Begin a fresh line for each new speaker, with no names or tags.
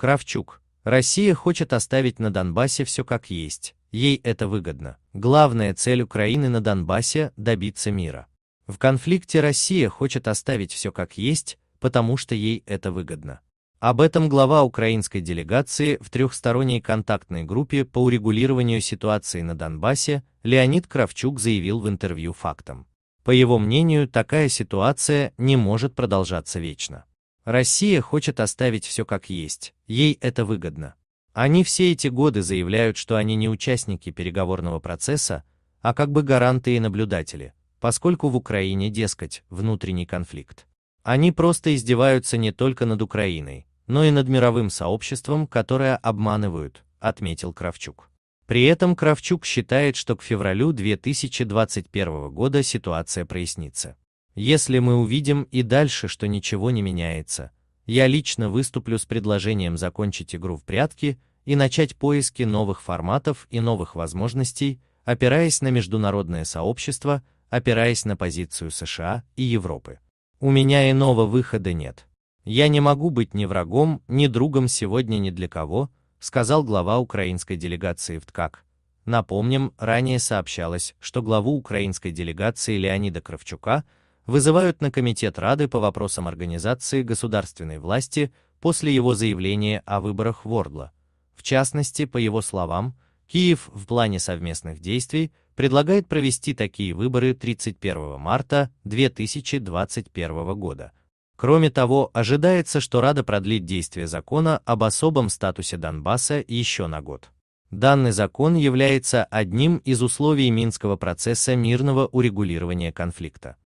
Кравчук. Россия хочет оставить на Донбассе все как есть, ей это выгодно. Главная цель Украины на Донбассе – добиться мира. В конфликте Россия хочет оставить все как есть, потому что ей это выгодно. Об этом глава украинской делегации в трехсторонней контактной группе по урегулированию ситуации на Донбассе Леонид Кравчук заявил в интервью фактам. По его мнению, такая ситуация не может продолжаться вечно. Россия хочет оставить все как есть, ей это выгодно. Они все эти годы заявляют, что они не участники переговорного процесса, а как бы гаранты и наблюдатели, поскольку в Украине, дескать, внутренний конфликт. Они просто издеваются не только над Украиной, но и над мировым сообществом, которое обманывают, отметил Кравчук. При этом Кравчук считает, что к февралю 2021 года ситуация прояснится. Если мы увидим и дальше, что ничего не меняется, я лично выступлю с предложением закончить игру в прятки и начать поиски новых форматов и новых возможностей, опираясь на международное сообщество, опираясь на позицию США и Европы. У меня иного выхода нет. Я не могу быть ни врагом, ни другом сегодня ни для кого, сказал глава украинской делегации в ТКАК. Напомним, ранее сообщалось, что главу украинской делегации Леонида Кравчука – вызывают на Комитет Рады по вопросам организации государственной власти после его заявления о выборах Вордла. В частности, по его словам, Киев в плане совместных действий предлагает провести такие выборы 31 марта 2021 года. Кроме того, ожидается, что Рада продлит действие закона об особом статусе Донбасса еще на год. Данный закон является одним из условий Минского процесса мирного урегулирования конфликта.